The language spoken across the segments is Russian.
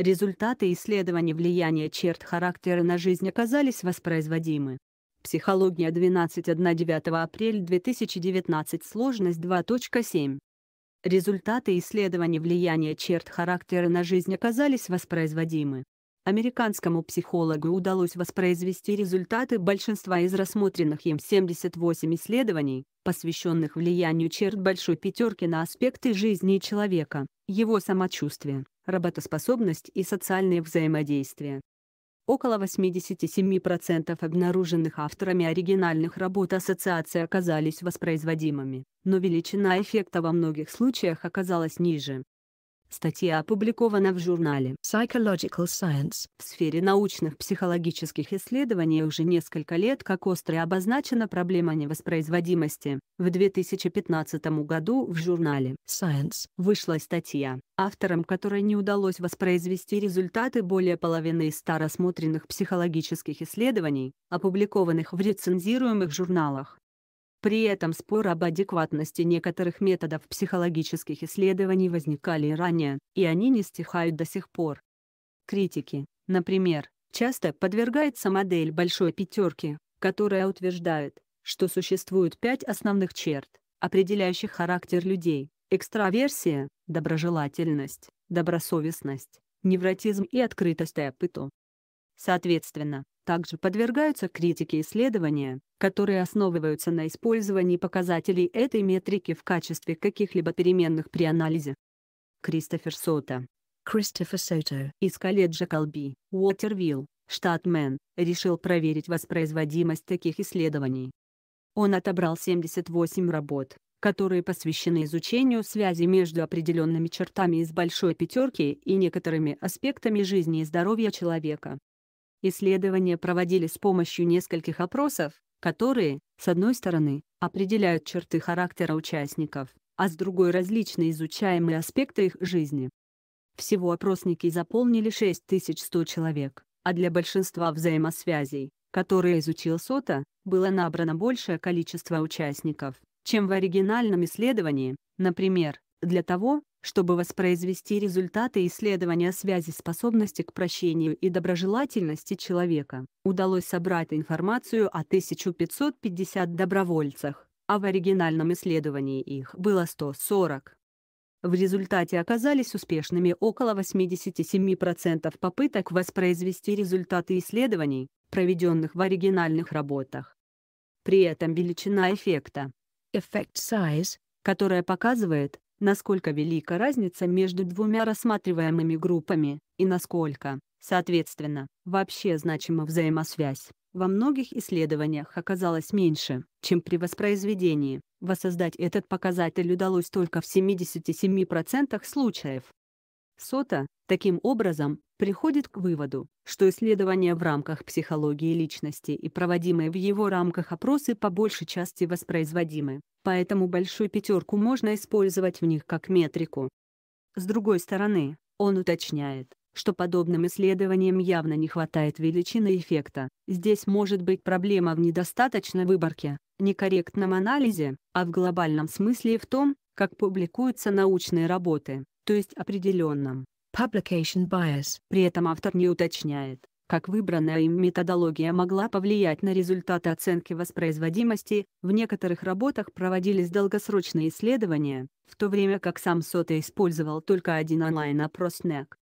Результаты исследований влияния черт характера на жизнь оказались воспроизводимы. Психология 12.1 9 2019 сложность 2.7. Результаты исследований влияния черт характера на жизнь оказались воспроизводимы. Американскому психологу удалось воспроизвести результаты большинства из рассмотренных им 78 исследований, посвященных влиянию черт большой пятерки на аспекты жизни человека, его самочувствие, работоспособность и социальные взаимодействия. Около 87% обнаруженных авторами оригинальных работ ассоциации оказались воспроизводимыми, но величина эффекта во многих случаях оказалась ниже, Статья опубликована в журнале Psychological Science. В сфере научных психологических исследований уже несколько лет как остро обозначена проблема невоспроизводимости. В 2015 году в журнале Science вышла статья, авторам которой не удалось воспроизвести результаты более половины из 100 рассмотренных психологических исследований, опубликованных в рецензируемых журналах. При этом спор об адекватности некоторых методов психологических исследований возникали и ранее, и они не стихают до сих пор. Критики, например, часто подвергается модель «большой пятерки», которая утверждает, что существует пять основных черт, определяющих характер людей – экстраверсия, доброжелательность, добросовестность, невротизм и открытость опыту. Соответственно, также подвергаются критике исследования, которые основываются на использовании показателей этой метрики в качестве каких-либо переменных при анализе. Кристофер Сота Кристофер Сото из колледжа Колби, Уотервилл, штат Мэн, решил проверить воспроизводимость таких исследований. Он отобрал 78 работ, которые посвящены изучению связи между определенными чертами из большой пятерки и некоторыми аспектами жизни и здоровья человека. Исследования проводили с помощью нескольких опросов, которые, с одной стороны, определяют черты характера участников, а с другой различные изучаемые аспекты их жизни. Всего опросники заполнили 6100 человек, а для большинства взаимосвязей, которые изучил СОТА, было набрано большее количество участников, чем в оригинальном исследовании, например, для того, чтобы воспроизвести результаты исследования связи способности к прощению и доброжелательности человека, удалось собрать информацию о 1550 добровольцах, а в оригинальном исследовании их было 140. В результате оказались успешными около 87% попыток воспроизвести результаты исследований, проведенных в оригинальных работах. При этом величина эффекта, effect size, которая показывает, насколько велика разница между двумя рассматриваемыми группами, и насколько, соответственно, вообще значима взаимосвязь. Во многих исследованиях оказалось меньше, чем при воспроизведении. Воссоздать этот показатель удалось только в 77% случаев. Сота, таким образом, приходит к выводу, что исследования в рамках психологии личности и проводимые в его рамках опросы по большей части воспроизводимы, поэтому большую пятерку можно использовать в них как метрику. С другой стороны, он уточняет, что подобным исследованиям явно не хватает величины эффекта. Здесь может быть проблема в недостаточной выборке, некорректном анализе, а в глобальном смысле и в том, как публикуются научные работы то есть определенном. Publication bias. При этом автор не уточняет, как выбранная им методология могла повлиять на результаты оценки воспроизводимости, в некоторых работах проводились долгосрочные исследования, в то время как сам Сота использовал только один онлайн-опрос НЭК.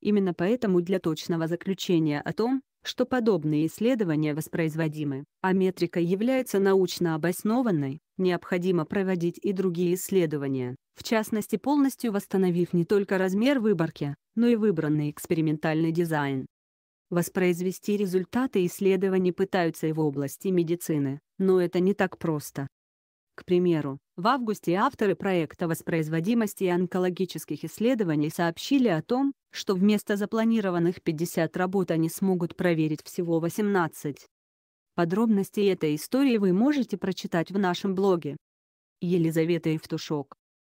Именно поэтому для точного заключения о том, что подобные исследования воспроизводимы, а метрика является научно обоснованной, необходимо проводить и другие исследования, в частности полностью восстановив не только размер выборки, но и выбранный экспериментальный дизайн. Воспроизвести результаты исследований пытаются и в области медицины, но это не так просто. К примеру, в августе авторы проекта воспроизводимости и онкологических исследований сообщили о том, что вместо запланированных 50 работ они смогут проверить всего 18. Подробности этой истории вы можете прочитать в нашем блоге. Елизавета Евтушок